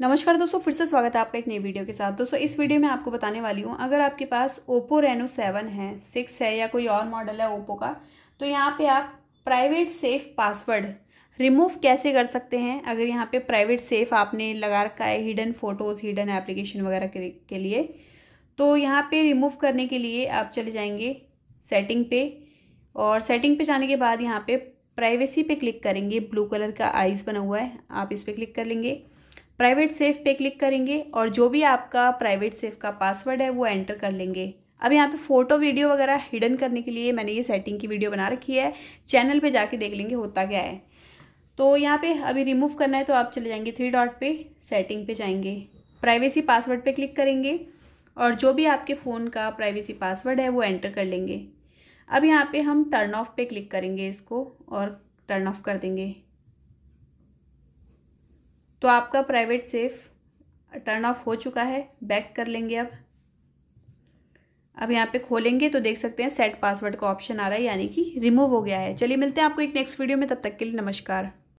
नमस्कार दोस्तों फिर से स्वागत है आपका एक नई वीडियो के साथ दोस्तों इस वीडियो में आपको बताने वाली हूँ अगर आपके पास ओप्पो रेनो सेवन है सिक्स है या कोई और मॉडल है ओप्पो का तो यहाँ पे आप प्राइवेट सेफ पासवर्ड रिमूव कैसे कर सकते हैं अगर यहाँ पे प्राइवेट सेफ आपने लगा रखा है हिडन फोटोज़ हिडन एप्लीकेशन वगैरह के, के लिए तो यहाँ पर रिमूव करने के लिए आप चले जाएंगे सेटिंग पे और सेटिंग पे जाने के बाद यहाँ पर प्राइवेसी पे क्लिक करेंगे ब्लू कलर का आइस बना हुआ है आप इस पर क्लिक कर लेंगे प्राइवेट सेफ पे क्लिक करेंगे और जो भी आपका प्राइवेट सेफ का पासवर्ड है वो एंटर कर लेंगे अब यहाँ पे फ़ोटो वीडियो वगैरह हिडन करने के लिए मैंने ये सेटिंग की वीडियो बना रखी है चैनल पे जाके देख लेंगे होता क्या है तो यहाँ पे अभी रिमूव करना है तो आप चले जाएंगे थ्री डॉट पे सेटिंग पे जाएंगे प्राइवेसी पासवर्ड पे क्लिक करेंगे और जो भी आपके फ़ोन का प्राइवेसी पासवर्ड है वो एंटर कर लेंगे अब यहाँ पर हम टर्न ऑफ पे क्लिक करेंगे इसको और टर्न ऑफ कर देंगे तो आपका प्राइवेट सेफ टर्न ऑफ हो चुका है बैक कर लेंगे अब अब यहाँ पे खोलेंगे तो देख सकते हैं सेट पासवर्ड का ऑप्शन आ रहा है यानी कि रिमूव हो गया है चलिए मिलते हैं आपको एक नेक्स्ट वीडियो में तब तक के लिए नमस्कार